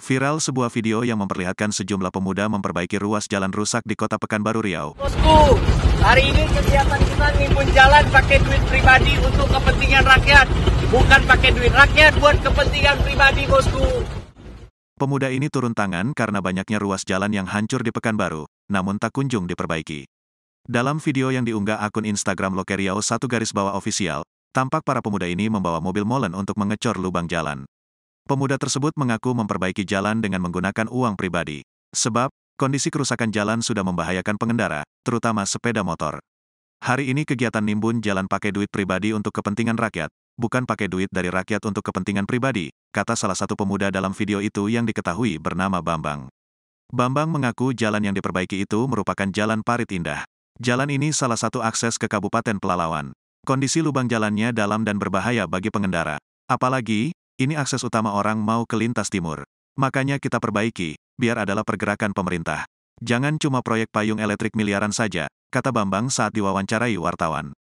Viral sebuah video yang memperlihatkan sejumlah pemuda memperbaiki ruas jalan rusak di kota Pekanbaru Riau. Bosku, hari ini kegiatan kita nimbun jalan pakai duit pribadi untuk kepentingan rakyat. Bukan pakai duit rakyat buat kepentingan pribadi, bosku. Pemuda ini turun tangan karena banyaknya ruas jalan yang hancur di Pekanbaru, namun tak kunjung diperbaiki. Dalam video yang diunggah akun Instagram Lokeriau Riau satu garis bawah ofisial, tampak para pemuda ini membawa mobil molen untuk mengecor lubang jalan. Pemuda tersebut mengaku memperbaiki jalan dengan menggunakan uang pribadi. Sebab, kondisi kerusakan jalan sudah membahayakan pengendara, terutama sepeda motor. Hari ini kegiatan nimbun jalan pakai duit pribadi untuk kepentingan rakyat, bukan pakai duit dari rakyat untuk kepentingan pribadi, kata salah satu pemuda dalam video itu yang diketahui bernama Bambang. Bambang mengaku jalan yang diperbaiki itu merupakan jalan parit indah. Jalan ini salah satu akses ke Kabupaten Pelalawan. Kondisi lubang jalannya dalam dan berbahaya bagi pengendara. Apalagi, ini akses utama orang mau ke lintas timur. Makanya kita perbaiki, biar adalah pergerakan pemerintah. Jangan cuma proyek payung elektrik miliaran saja, kata Bambang saat diwawancarai wartawan.